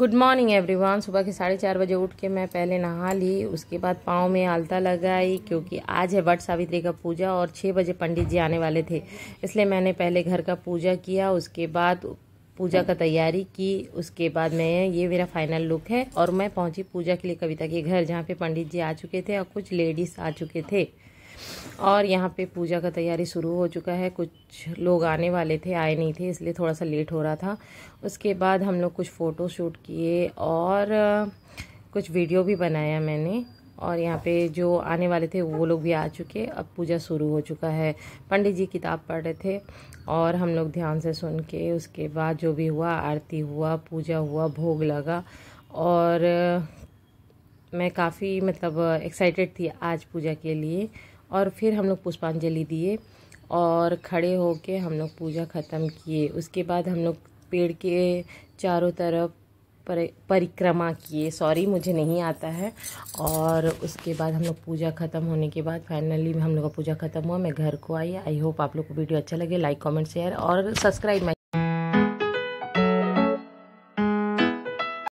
good morning everyone सुबह के साढ़े चार बजे उठ के मैं पहले नहा ली उसके बाद पाँव में आलता लगाई क्योंकि आज है वट सावित्री का पूजा और छः बजे पंडित जी आने वाले थे इसलिए मैंने पहले घर का पूजा किया उसके बाद पूजा का तैयारी की उसके बाद मैं ये मेरा फाइनल लुक है और मैं पहुंची पूजा के लिए कविता के घर जहाँ पे पंडित जी आ चुके थे और कुछ लेडीज आ चुके थे और यहाँ पे पूजा का तैयारी शुरू हो चुका है कुछ लोग आने वाले थे आए नहीं थे इसलिए थोड़ा सा लेट हो रहा था उसके बाद हम लोग कुछ फ़ोटो शूट किए और कुछ वीडियो भी बनाया मैंने और यहाँ पे जो आने वाले थे वो लोग भी आ चुके अब पूजा शुरू हो चुका है पंडित जी किताब पढ़ रहे थे और हम लोग ध्यान से सुन के उसके बाद जो भी हुआ आरती हुआ पूजा हुआ भोग लगा और मैं काफ़ी मतलब एक्साइटेड थी आज पूजा के लिए और फिर हम लोग पुष्पांजलि दिए और खड़े होके हम लोग पूजा ख़त्म किए उसके बाद हम लोग पेड़ के चारों तरफ पर परिक्रमा किए सॉरी मुझे नहीं आता है और उसके बाद हम लोग पूजा ख़त्म होने के बाद फाइनली हम लोग का पूजा ख़त्म हुआ मैं घर को आई आई होप आप लोग को वीडियो अच्छा लगे लाइक कमेंट शेयर और सब्सक्राइब